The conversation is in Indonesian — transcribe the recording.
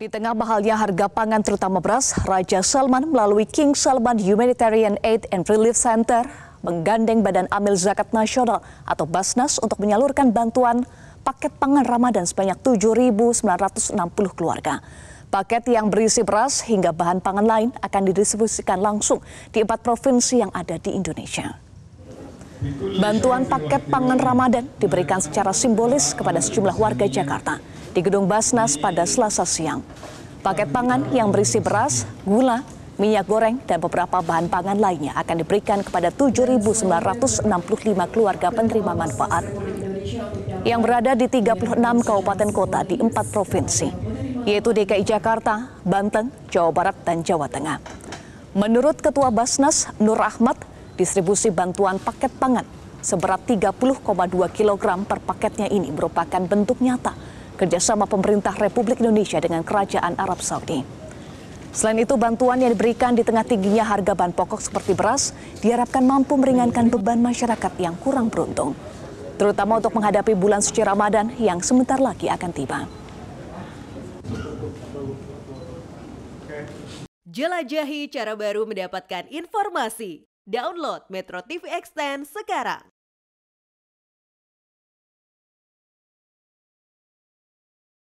Di tengah mahalnya harga pangan terutama beras, Raja Salman melalui King Salman Humanitarian Aid and Relief Center menggandeng Badan Amil Zakat Nasional atau Basnas untuk menyalurkan bantuan paket pangan Ramadan sebanyak 7.960 keluarga. Paket yang berisi beras hingga bahan pangan lain akan didistribusikan langsung di empat provinsi yang ada di Indonesia. Bantuan paket pangan Ramadan diberikan secara simbolis kepada sejumlah warga Jakarta di Gedung Basnas pada Selasa siang. Paket pangan yang berisi beras, gula, minyak goreng, dan beberapa bahan pangan lainnya akan diberikan kepada 7.965 keluarga penerima manfaat yang berada di 36 kabupaten kota di empat provinsi, yaitu DKI Jakarta, Banten, Jawa Barat, dan Jawa Tengah. Menurut Ketua Basnas Nur Ahmad, distribusi bantuan paket pangan seberat 30,2 kg per paketnya ini merupakan bentuk nyata kerjasama pemerintah Republik Indonesia dengan Kerajaan Arab Saudi. Selain itu, bantuan yang diberikan di tengah tingginya harga bahan pokok seperti beras diharapkan mampu meringankan beban masyarakat yang kurang beruntung, terutama untuk menghadapi bulan suci Ramadan yang sebentar lagi akan tiba. Jelajahi cara baru mendapatkan informasi. Download Metro TV Extend sekarang.